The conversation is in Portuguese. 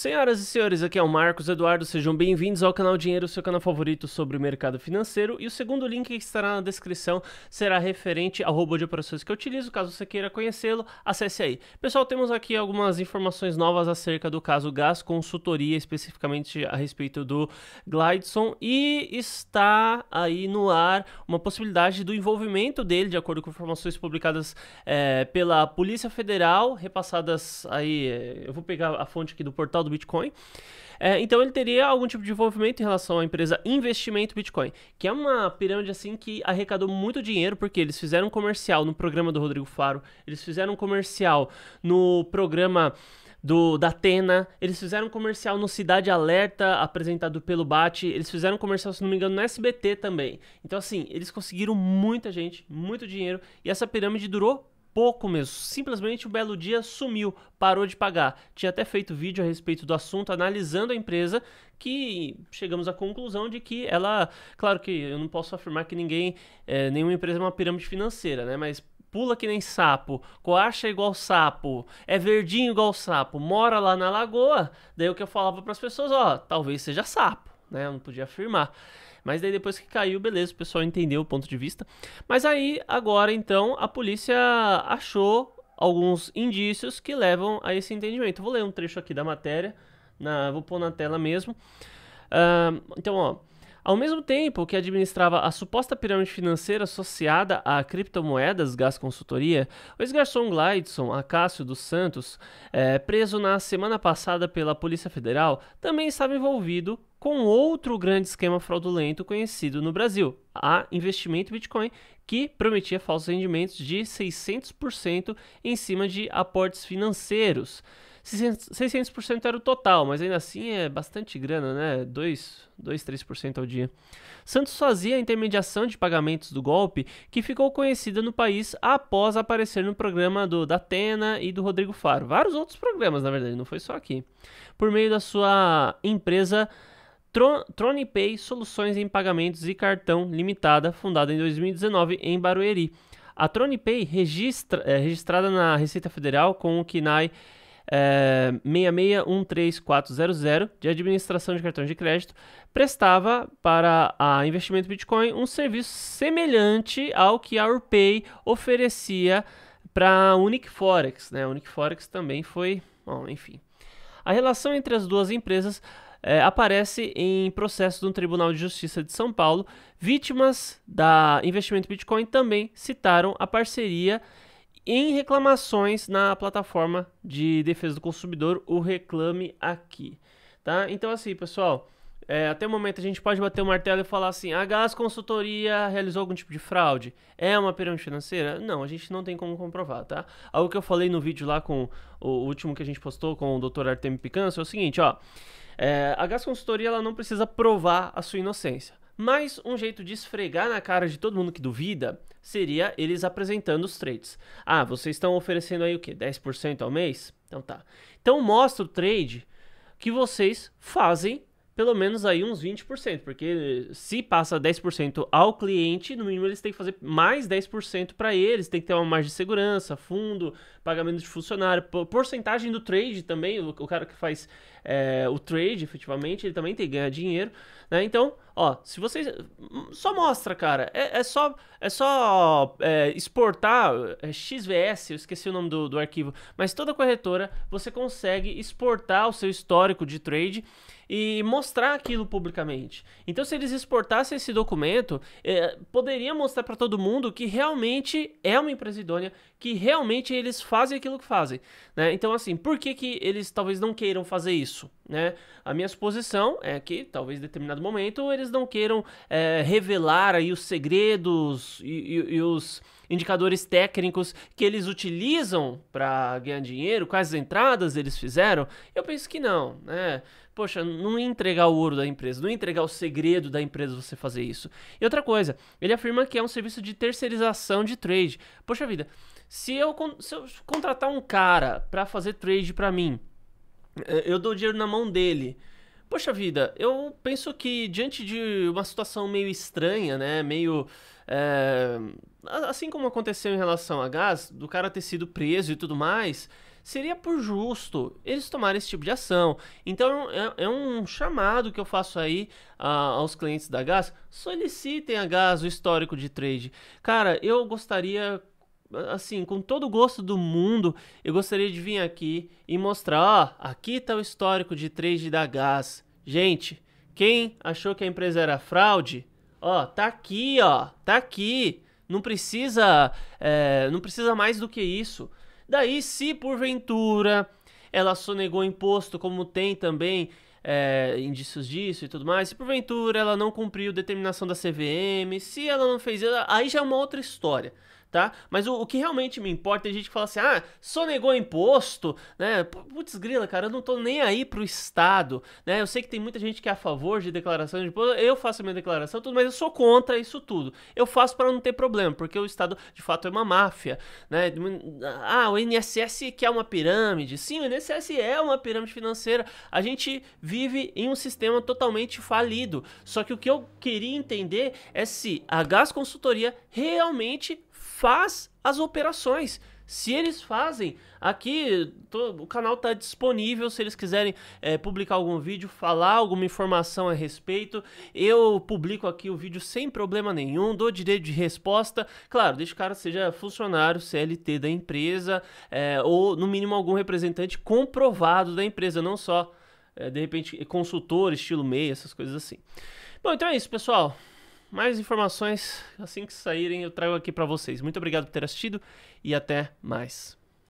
Senhoras e senhores, aqui é o Marcos Eduardo, sejam bem-vindos ao canal Dinheiro, seu canal favorito sobre o mercado financeiro. E o segundo link que estará na descrição será referente ao robô de operações que eu utilizo. Caso você queira conhecê-lo, acesse aí. Pessoal, temos aqui algumas informações novas acerca do caso Gás Consultoria, especificamente a respeito do Glideson, e está aí no ar uma possibilidade do envolvimento dele, de acordo com informações publicadas é, pela Polícia Federal, repassadas aí. Eh, eu vou pegar a fonte aqui do portal do do Bitcoin. É, então ele teria algum tipo de envolvimento em relação à empresa Investimento Bitcoin, que é uma pirâmide assim que arrecadou muito dinheiro, porque eles fizeram um comercial no programa do Rodrigo Faro, eles fizeram um comercial no programa do da Atena, eles fizeram um comercial no Cidade Alerta, apresentado pelo Bate, eles fizeram um comercial, se não me engano, no SBT também. Então, assim, eles conseguiram muita gente, muito dinheiro, e essa pirâmide durou pouco mesmo. Simplesmente o um belo dia sumiu, parou de pagar. Tinha até feito vídeo a respeito do assunto, analisando a empresa, que chegamos à conclusão de que ela. Claro que eu não posso afirmar que ninguém. É, nenhuma empresa é uma pirâmide financeira, né? Mas pula que nem sapo, coacha é igual sapo, é verdinho igual sapo, mora lá na lagoa. Daí o que eu falava para as pessoas, ó, talvez seja sapo, né? Eu não podia afirmar. Mas daí depois que caiu, beleza, o pessoal entendeu o ponto de vista. Mas aí, agora então, a polícia achou alguns indícios que levam a esse entendimento. Vou ler um trecho aqui da matéria, na, vou pôr na tela mesmo. Uh, então, ó. Ao mesmo tempo que administrava a suposta pirâmide financeira associada a criptomoedas Gas Consultoria, o ex-garçom Glidson Acácio dos Santos, é, preso na semana passada pela Polícia Federal, também estava envolvido com outro grande esquema fraudulento conhecido no Brasil, a investimento Bitcoin, que prometia falsos rendimentos de 600% em cima de aportes financeiros. 600% era o total, mas ainda assim é bastante grana, né? 2, 2 3% ao dia. Santos fazia a intermediação de pagamentos do golpe, que ficou conhecida no país após aparecer no programa do da Atena e do Rodrigo Faro. Vários outros programas, na verdade, não foi só aqui. Por meio da sua empresa Tron, TroniPay Soluções em Pagamentos e Cartão Limitada, fundada em 2019 em Barueri. A TroniPay registra, é registrada na Receita Federal com o KINAI é, 6613400 de administração de cartões de crédito, prestava para a investimento Bitcoin um serviço semelhante ao que a Urpay oferecia para a Unique Forex. Né? A Unique Forex também foi, bom, enfim. A relação entre as duas empresas é, aparece em processo do tribunal de justiça de São Paulo. Vítimas da investimento Bitcoin também citaram a parceria em reclamações na plataforma de defesa do consumidor, o Reclame Aqui. Tá? Então, assim, pessoal. É, até o momento a gente pode bater o martelo e falar assim: a ah, Gas Consultoria realizou algum tipo de fraude? É uma pirâmide financeira? Não, a gente não tem como comprovar, tá? Algo que eu falei no vídeo lá com o último que a gente postou com o Dr. Artemio Picança é o seguinte: ó. É, a Gas Consultoria ela não precisa provar a sua inocência. Mas um jeito de esfregar na cara de todo mundo que duvida seria eles apresentando os trades. Ah, vocês estão oferecendo aí o quê? 10% ao mês? Então tá. Então mostra o trade que vocês fazem pelo menos aí uns 20%, porque se passa 10% ao cliente, no mínimo eles têm que fazer mais 10% para eles, tem que ter uma margem de segurança, fundo, pagamento de funcionário, porcentagem do trade também, o, o cara que faz é, o trade efetivamente, ele também tem que ganhar dinheiro, né? Então, ó, se vocês... Hum, só mostra, cara, é, é só, é só é, exportar é XVS, eu esqueci o nome do, do arquivo, mas toda corretora você consegue exportar o seu histórico de trade e mostrar aquilo publicamente. Então, se eles exportassem esse documento, eh, poderia mostrar para todo mundo que realmente é uma empresa idônea, que realmente eles fazem aquilo que fazem. Né? Então, assim, por que, que eles talvez não queiram fazer isso? Né? A minha suposição é que talvez em determinado momento eles não queiram é, revelar aí os segredos e, e, e os indicadores técnicos que eles utilizam para ganhar dinheiro, quais entradas eles fizeram? Eu penso que não, né? Poxa, não entregar o ouro da empresa, não entregar o segredo da empresa você fazer isso. E outra coisa, ele afirma que é um serviço de terceirização de trade. Poxa vida, se eu, se eu contratar um cara para fazer trade para mim, eh, eu dou dinheiro na mão dele. Poxa vida, eu penso que diante de uma situação meio estranha, né? Meio. É, assim como aconteceu em relação a gás, do cara ter sido preso e tudo mais, seria por justo eles tomarem esse tipo de ação. Então é, é um chamado que eu faço aí a, aos clientes da gás: solicitem a gás o histórico de trade. Cara, eu gostaria assim, com todo o gosto do mundo, eu gostaria de vir aqui e mostrar, ó, aqui está o histórico de trade da Gás. Gente, quem achou que a empresa era fraude, ó, tá aqui, ó, tá aqui. Não precisa, é, não precisa mais do que isso. Daí, se porventura ela sonegou imposto, como tem também é, indícios disso e tudo mais, se porventura ela não cumpriu determinação da CVM, se ela não fez, aí já é uma outra história tá? Mas o, o, que realmente me importa é gente que fala assim, ah, negou imposto, né? Putz grila, cara, eu não tô nem aí pro Estado, né? Eu sei que tem muita gente que é a favor de declaração de imposto, eu faço a minha declaração, tudo, mas eu sou contra isso tudo. Eu faço para não ter problema, porque o Estado, de fato, é uma máfia, né? Ah, o INSS que é uma pirâmide. Sim, o INSS é uma pirâmide financeira. A gente vive em um sistema totalmente falido. Só que o que eu queria entender é se a Gás Consultoria realmente faz as operações. Se eles fazem, aqui tô, o canal está disponível. Se eles quiserem é, publicar algum vídeo, falar alguma informação a respeito, eu publico aqui o vídeo sem problema nenhum, dou direito de resposta. Claro, desde o cara seja funcionário CLT da empresa é, ou, no mínimo, algum representante comprovado da empresa, não só, é, de repente, consultor, estilo MEI, essas coisas assim. Bom, então é isso, pessoal mais informações assim que saírem eu trago aqui para vocês. Muito obrigado por ter assistido e até mais.